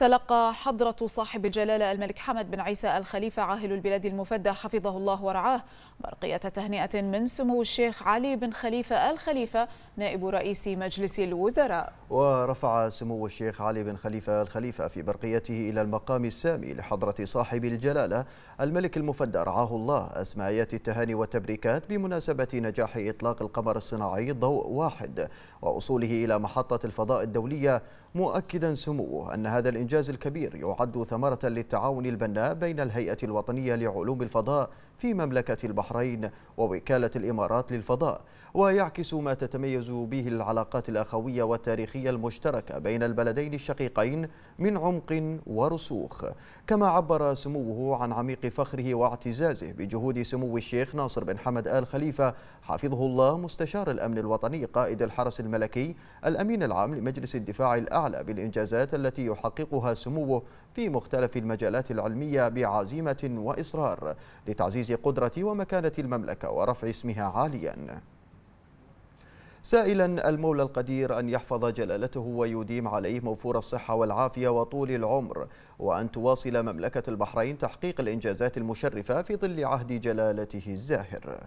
تلقى حضرة صاحب الجلالة الملك حمد بن عيسى الخليفة عاهل البلاد المفدى حفظه الله ورعاه برقية تهنئة من سمو الشيخ علي بن خليفة الخليفة نائب رئيس مجلس الوزراء ورفع سمو الشيخ علي بن خليفة الخليفة في برقيته إلى المقام السامي لحضرة صاحب الجلالة الملك المفدى رعاه الله أسمايات التهاني والتبريكات بمناسبة نجاح إطلاق القمر الصناعي ضوء واحد ووصوله إلى محطة الفضاء الدولية مؤكدا سموه أن هذا الإنجاز الإنجاز الكبير يعد ثمرة للتعاون البناء بين الهيئة الوطنية لعلوم الفضاء في مملكة البحرين ووكالة الإمارات للفضاء ويعكس ما تتميز به العلاقات الأخوية والتاريخية المشتركة بين البلدين الشقيقين من عمق ورسوخ كما عبر سموه عن عميق فخره واعتزازه بجهود سمو الشيخ ناصر بن حمد آل خليفة حفظه الله مستشار الأمن الوطني قائد الحرس الملكي الأمين العام لمجلس الدفاع الأعلى بالإنجازات التي يحققها يحققها سموه في مختلف المجالات العلمية بعزيمة وإصرار لتعزيز قدرة ومكانة المملكة ورفع اسمها عالياً سائلا المولى القدير أن يحفظ جلالته ويديم عليه موفور الصحة والعافية وطول العمر وأن تواصل مملكة البحرين تحقيق الإنجازات المشرفة في ظل عهد جلالته الزاهر